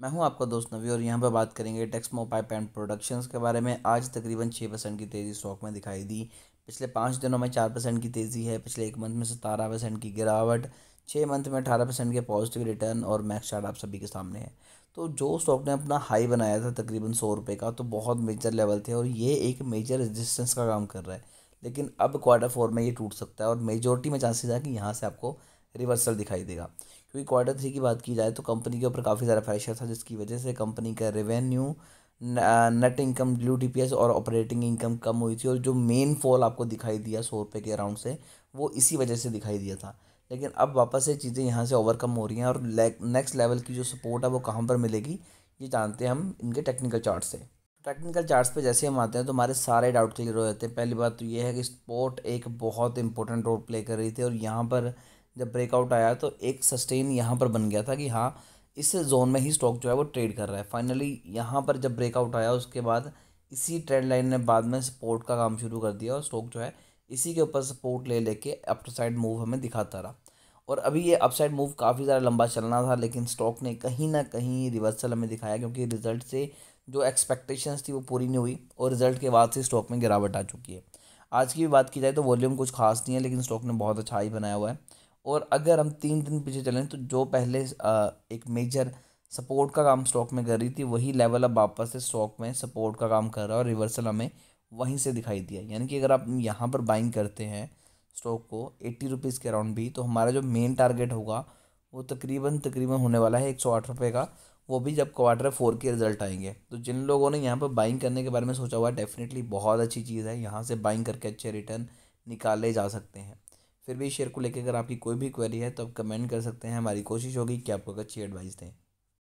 मैं हूं आपका दोस्त नवी और यहां पर बात करेंगे टेक्समो पाइप एंड प्रोडक्शंस के बारे में आज तकरीबन छः परसेंट की तेज़ी स्टॉक में दिखाई दी पिछले पाँच दिनों में चार परसेंट की तेज़ी है पिछले एक मंथ में सतारह परसेंट की गिरावट छः मंथ में अठारह परसेंट के पॉजिटिव रिटर्न और मैक्स चार्ट आप सभी के सामने है तो जो स्टॉक ने अपना हाई बनाया था तकरीबन सौ रुपये का तो बहुत मेजर लेवल थे और ये एक मेजर रेजिस्टेंस का काम कर रहा है लेकिन अब क्वार्टर फोर में ये टूट सकता है और मेजोरिटी में चांसेस है कि यहाँ से आपको रिवर्सल दिखाई देगा क्योंकि क्वार्टर थ्री की बात की जाए तो कंपनी के ऊपर काफ़ी सारा प्रेशर था जिसकी वजह से कंपनी का रेवेन्यू नेट इनकम ड्यू टी और ऑपरेटिंग इनकम कम हुई थी और जो मेन फॉल आपको दिखाई दिया सौ रुपये के अराउंड से वो इसी वजह से दिखाई दिया था लेकिन अब वापस ये चीज़ें यहाँ से ओवरकम हो रही हैं और नेक्स्ट लेवल की जो सपोर्ट है वो कहाँ पर मिलेगी ये जानते हैं हम इनके टेक्निकल चार्ट से टेक्निकल चार्ट पे जैसे हम आते हैं तो हमारे सारे डाउट क्लियर हो जाते हैं पहली बात तो ये है कि स्पोर्ट एक बहुत इंपॉर्टेंट रोल प्ले कर रही थी और यहाँ पर जब ब्रेकआउट आया तो एक सस्टेन यहाँ पर बन गया था कि हाँ इस जोन में ही स्टॉक जो है वो ट्रेड कर रहा है फाइनली यहाँ पर जब ब्रेकआउट आया उसके बाद इसी ट्रेंड लाइन ने बाद में सपोर्ट का काम शुरू कर दिया और स्टॉक जो है इसी के ऊपर सपोर्ट ले लेके अपर साइड मूव हमें दिखाता रहा और अभी ये अपसाइड मूव काफ़ी ज़्यादा लंबा चलना था लेकिन स्टॉक ने कहीं ना कहीं रिवर्सल हमें दिखाया क्योंकि रिजल्ट से जो एक्सपेक्टेशंस थी वो पूरी नहीं हुई और रिजल्ट के बाद से स्टॉक में गिरावट आ चुकी है आज की भी बात की जाए तो वॉल्यूम कुछ खास नहीं है लेकिन स्टॉक ने बहुत अच्छा ही बनाया हुआ है और अगर हम तीन दिन पीछे चलें तो जो पहले एक मेजर सपोर्ट का काम स्टॉक में कर रही थी वही लेवल अब वापस से स्टॉक में सपोर्ट का काम कर रहा है और रिवर्सल हमें वहीं से दिखाई दिया यानी कि अगर आप यहाँ पर बाइंग करते हैं स्टॉक को एट्टी रुपीज़ के अराउंड भी तो हमारा जो मेन टारगेट होगा वो तकरीबन तकरीबन होने वाला है एक सौ आठ रुपये का वो भी जब क्वार्टर फोर के रिजल्ट आएंगे तो जिन लोगों ने यहाँ पर बाइंग करने के बारे में सोचा हुआ है डेफिनेटली बहुत अच्छी चीज़ है यहाँ से बाइंग करके अच्छे रिटर्न निकाले जा सकते हैं फिर भी शेयर को लेकर अगर आपकी कोई भी क्वेरी है तो आप कमेंट कर सकते हैं हमारी कोशिश होगी कि आपको एक अच्छी एडवाइस दें